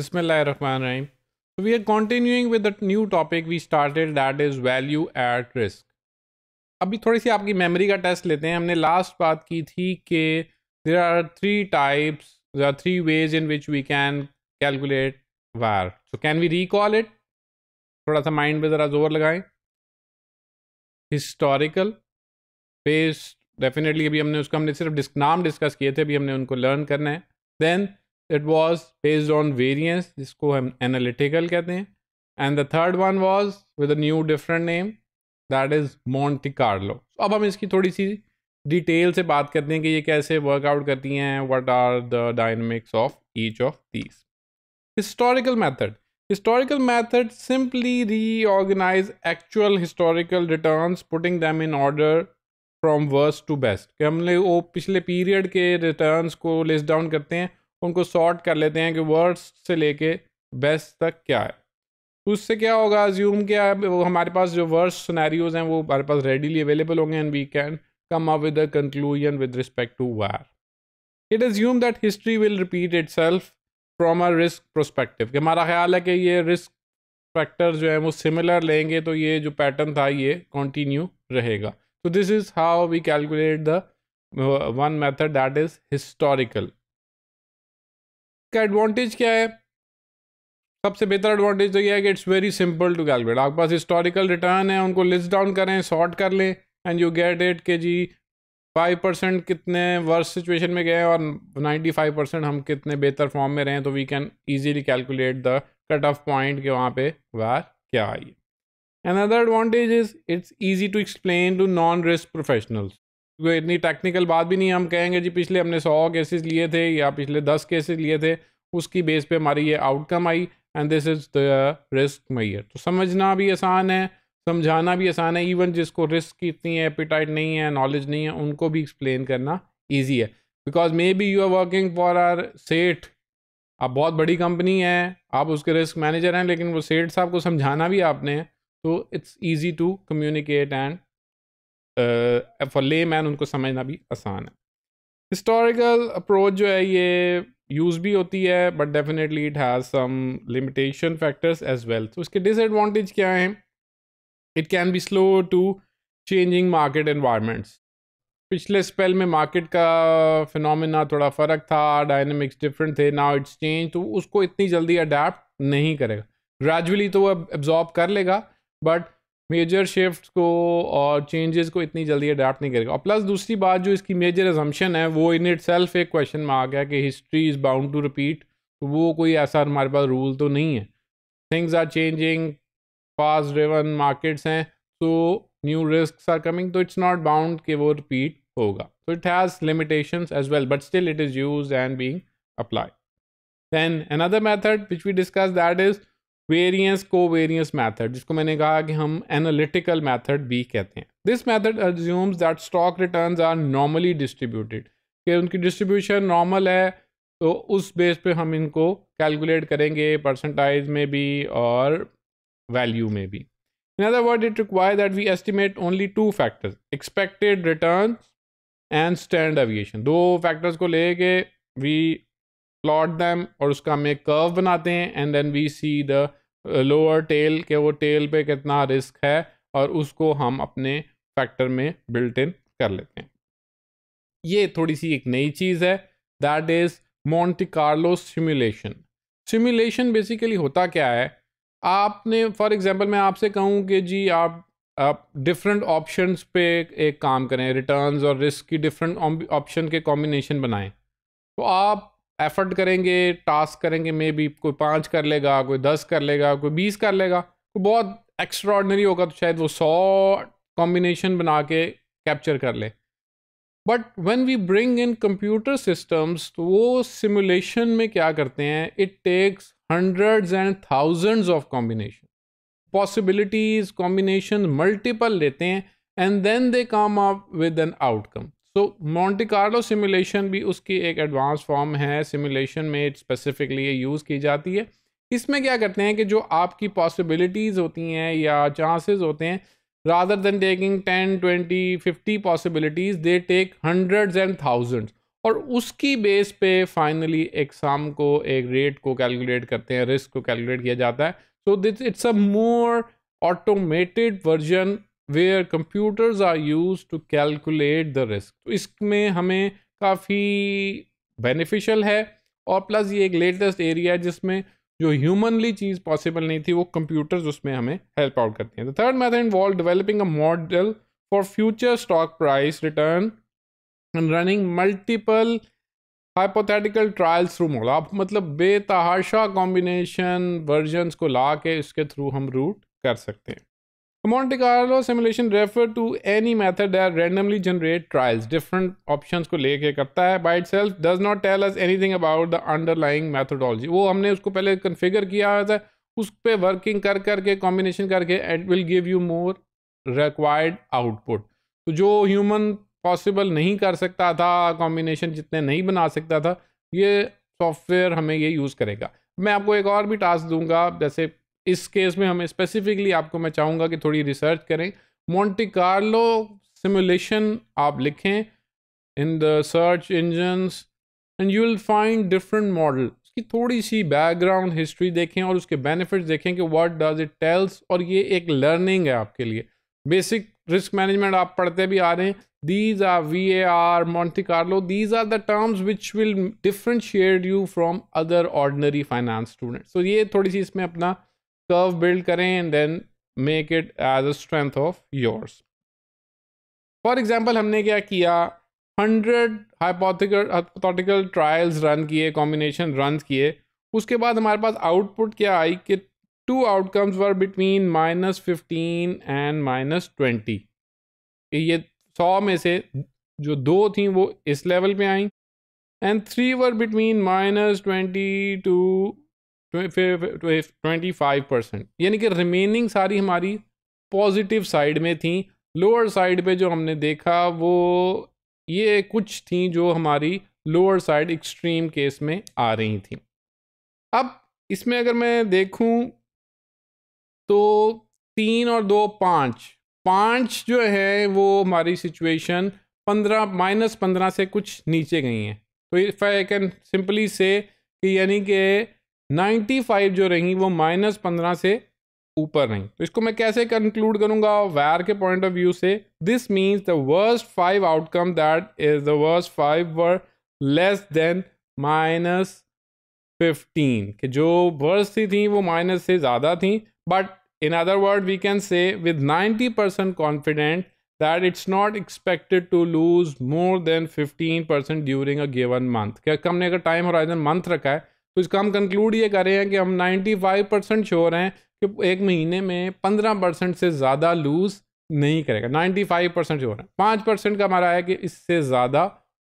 Bismillahirrahmanirrahim. So we are continuing with the new topic we started that is value at अभी थोड़ी सी आपकी memory का test लेते हैं हमने लास्ट बात की थी कि there are three types there are three ways in which we can calculate VaR so can we recall it थोड़ा सा माइंड में ज़रा जोर लगाएं हिस्टोरिकल बेस्ड डेफिनेटली अभी हमने उसका हमने सिर्फ डिस्क नाम डिस्कस किए थे अभी हमने उनको लर्न करना है then it was based on variance जिसको हम एनालिटिकल कहते हैं and the third one was with new different name that is Monte Carlo अब हम इसकी थोड़ी सी डिटेल से बात करते हैं कि ये कैसे वर्कआउट करती हैं what are the dynamics of each of these historical method historical method simply reorganise actual historical return putting them in order from worst to best कि हम लोग वो पिछले पीरियड के रिटर्न को लिस्ट डाउन करते हैं उनको सॉर्ट कर लेते हैं कि वर्स्ट से लेके बेस्ट तक क्या है उससे क्या होगा अज्यूम क्या वो हमारे पास जो वर्स्ट सुनैरियोज हैं वो हमारे पास रेडीली अवेलेबल होंगे and we can come up with a conclusion with respect to VaR it assumes that history will repeat itself a risk prospective कि हमारा ख्याल है कि ये रिस्क फैक्टर जो है वो सिमिलर लेंगे तो ये जो पैटर्न था ये कंटिन्यू रहेगा तो this is how we calculate the one method that is historical इसका एडवांटेज क्या है सबसे बेहतर एडवांटेज तो यह है कि it's very simple to calculate आपके पास हिस्टोरिकल रिटर्न है उनको लिस्ट डाउन करें सॉर्ट कर लें एंड यू गेट इट के जी फाइव परसेंट कितने वर्स सिचुएशन में गए और नाइन्टी फाइव परसेंट हम कितने बेहतर फॉर्म में रहें तो we can easily calculate the cut off point के वहाँ पे वह क्या आई and other advantage is it's easy to explain to non risk professionals कोई इतनी टेक्निकल बात भी नहीं हम कहेंगे जी पिछले हमने सौ केसेस लिए थे या पिछले दस केसेस लिए थे उसकी बेस पे हमारी ये आउटकम आई and this is the risk measure तो समझना भी आसान है समझाना भी आसान है इवन जिसको रिस्क की इतनी एपिटाइट नहीं है नॉलेज नहीं है उनको भी एक्सप्लेन करना ईजी है because maybe you are working for our Seth आप बहुत बड़ी कंपनी है आप उसके रिस्क मैनेजर हैं लेकिन वो सेठ साहब को समझाना भी आपने तो it's easy to communicate and for layman उनको समझना भी आसान है हिस्टोरिकल अप्रोच जो है ये यूज़ भी होती है but definitely it has some limitation factors as well तो उसके डिसएडवांटेज क्या हैं it can be slow to changing market environments पिछले स्पेल में मार्केट का फिनोमिना थोड़ा फ़र्क था डायनेमिक्स डिफरेंट थे नाउ इट्स चेंज तो उसको इतनी जल्दी अडेप्ट नहीं करेगा ग्रेजुअली तो वह एब्जॉर्ब कर लेगा बट मेजर शिफ्ट को और चेंजेस को इतनी जल्दी अडाप्ट नहीं करेगा और प्लस दूसरी बात जो इसकी मेजर एजम्पन है वो इन इट सेल्फ एक क्वेश्चन में आ गया कि history is bound to repeat वो कोई ऐसा हमारे पास रूल तो नहीं है things are changing fast driven markets हैं तो न्यू रिस्क आर कमिंग तो इट्स नॉट बाउंड कि वो रिपीट होगा तो it has limitation as well but still it is use and being apply then another method which we discuss that is variance को variance method जिसको मैंने कहा कि हम एनालिटिकल मैथड भी कहते हैं this method assumes that stock return are normally distributed कि उनकी डिस्ट्रीब्यूशन नॉर्मल है तो उस बेस पे हम इनको कैलकुलेट करेंगे परसेंटाइज में भी और वैल्यू में भी in other word it require that we estimate only two factors expected return and standard deviation दो फैक्टर्स को लेके वी प्लॉट दैम और उसका हम एक कर्व बनाते हैं and then we see the lower tail के वो टेल पे कितना रिस्क है और उसको हम अपने फैक्टर में बिल्ट इन कर लेते हैं ये थोड़ी सी एक नई चीज़ है that is Monte Carlo simulation simulation basically होता क्या है आपने फॉर एग्जांपल मैं आपसे कहूँ कि जी आप आप डिफरेंट ऑप्शंस पे एक काम करें रिटर्न्स और रिस्क की डिफरेंट ऑप्शन के कॉम्बिनेशन बनाएं तो आप एफर्ट करेंगे टास्क करेंगे मे बी कोई पाँच कर लेगा कोई दस कर लेगा कोई बीस कर लेगा कोई तो बहुत एक्स्ट्रॉडनरी होगा तो शायद वो सौ कॉम्बिनेशन बना के कैप्चर कर ले but when we bring in computer systems तो वो सिमुलेशन में क्या करते हैं it takes hundreds and thousands of combination possibilities combination multiple लेते हैं and then they come up with an outcome तो मॉन्टी कार्लो सिमुलेशन भी उसकी एक एडवांस फॉर्म है सिमुलेशन में स्पेसिफिकली ये यूज़ की जाती है इसमें क्या करते हैं कि जो आपकी पॉसिबिलिटीज़ होती हैं या चांसेस होते हैं rather than taking ten twenty fifty possibilities they take hundreds and thousands और उसकी बेस पे फाइनली एक शाम को एक रेट को कैलकुलेट करते हैं रिस्क को कैलकुलेट किया जाता है so this it's a more automated version where computers are use to calculate the risk तो इसमें हमें काफ़ी बेनिफिशियल है और प्लस ये एक लेटेस्ट एरिया है जिसमें जो ह्यूमनली चीज़ पॉसिबल नहीं थी वो कंप्यूटर्स उसमें हमें हेल्प आउट करती हैं the third method involve developing a model for future stock price return and running multiple hypothetical trials through model आप मतलब बेतहाशा कॉम्बिनेशन वर्जन्स को ला के इसके थ्रू हम रूट कर सकते हैं Monte Carlo simulation refer to any method at randomly generate trials different options को लेके करता है by itself does not tell us anything about the underlying methodology वो हमने उसको पहले कॉन्फ़िगर किया हुआ था उस पर वर्किंग कर करके कॉम्बिनेशन करके it will give you more required output तो जो ह्यूमन पॉसिबल नहीं कर सकता था कॉम्बिनेशन जितने नहीं बना सकता था ये सॉफ्टवेयर हमें ये यूज़ करेगा मैं आपको एक और भी टास्क दूंगा जैसे इस केस में हमें स्पेसिफिकली आपको मैं चाहूँगा कि थोड़ी रिसर्च करें मोंटी कार्लो सिमुलेशन आप लिखें in the search engines and you will find different model की थोड़ी सी बैकग्राउंड हिस्ट्री देखें और उसके बेनिफिट्स देखें कि व्हाट डज इट टेल्स और ये एक लर्निंग है आपके लिए बेसिक रिस्क मैनेजमेंट आप पढ़ते भी आ रहे हैं these V A R Monte Carlo these are the terms which will differentiate you from other ordinary finance student तो ये थोड़ी सी इसमें अपना कर्व बिल्ड करें and then make it as a strength of yours for example हमने क्या किया हंड्रेड हाइपोथिकल ट्रायल्स रन किए कॉम्बिनेशन रन किए उसके बाद हमारे पास आउटपुट क्या आई कि two outcomes were between minus fifteen and minus twenty ये सौ में से जो दो थी वो इस लेवल पे आई and three were between minus twenty to twenty five percent यानी कि रिमेनिंग सारी हमारी पॉजिटिव साइड में थी लोअर साइड पे जो हमने देखा वो ये कुछ थी जो हमारी लोअर साइड एक्सट्रीम केस में आ रही थी अब इसमें अगर मैं देखूं तो तीन और दो पाँच पाँच जो है वो हमारी सिचुएशन पंद्रह माइनस पंद्रह से कुछ नीचे गई हैं तो इफ़ आई कैन सिंपली से कि यानी कि 95 जो रही वो माइनस पंद्रह से ऊपर रही तो इसको मैं कैसे कंक्लूड करूंगा वायर के पॉइंट ऑफ व्यू से this means the worst five outcome that is the worst five were less than minus fifteen कि जो वर्स थी थी वो माइनस से ज़्यादा थी but in other word we can say with 90 percent confident that it's not expected to lose more than 15 percent during a given month क्या हमने अगर टाइम होराइजन मंथ रखा है तो इसका हम कंक्लूड ये कर रहे हैं कि हम 95 परसेंट श्योर हैं कि एक महीने में 15 परसेंट से ज़्यादा लूज़ नहीं करेगा 95 परसेंट श्योर है पाँच परसेंट का हमारा है कि इससे ज़्यादा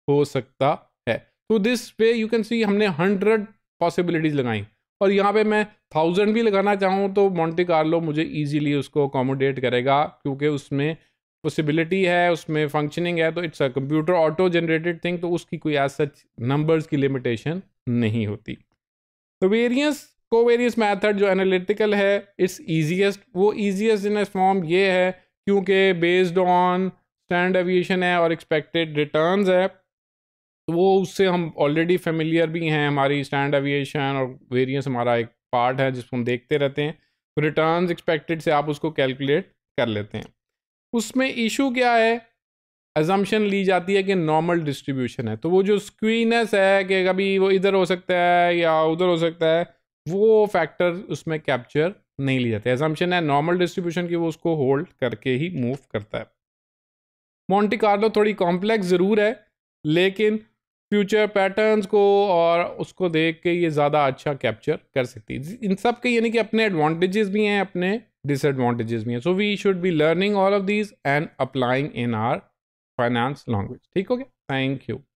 हो सकता है तो दिस पे यू कैन सी हमने हंड्रेड पॉसिबिलिटीज़ लगाई और यहाँ पे मैं थाउजेंड भी लगाना चाहूँ तो मोन्टी कार्लो मुझे ईजीली उसको अकोमोडेट करेगा क्योंकि उसमें पॉसिबिलिटी है उसमें फंक्शनिंग है तो it's a computer auto generated thing तो उसकी कोई एज सच नंबर्स की लिमिटेशन नहीं होती वेरियंस वेरियस वेरियंस मैथड जो एनालिटिकल है इट्स ईजीएसट वो ईजीएसट इन फॉर्म ये है क्योंकि बेस्ड ऑन स्टैंड एविएशन है और एक्सपेक्टेड रिटर्न है तो वो उससे हम ऑलरेडी फेमिलियर भी हैं हमारी स्टैंड एविएशन और वेरियंस हमारा एक पार्ट है जिसको हम देखते रहते हैं रिटर्न तो एक्सपेक्टेड से आप उसको कैलकुलेट कर लेते हैं उसमें इशू क्या है एजम्पन ली जाती है कि नॉर्मल डिस्ट्रीब्यूशन है तो वो जो स्क्रीनस है कि कभी वो इधर हो सकता है या उधर हो सकता है वो फैक्टर उसमें कैप्चर नहीं ली जाती एजम्पन है नॉर्मल डिस्ट्रीब्यूशन की वो उसको होल्ड करके ही मूव करता है मोंटी कार्लो थोड़ी कॉम्प्लेक्स ज़रूर है लेकिन फ्यूचर पैटर्न्स को और उसको देख के ये ज़्यादा अच्छा कैप्चर कर सकती है इन सब के यानी कि अपने एडवांटेजेस भी हैं अपने डिसएडवांटेजेस भी हैं so we should be learning all of these and applying in our Finance language. Thank you.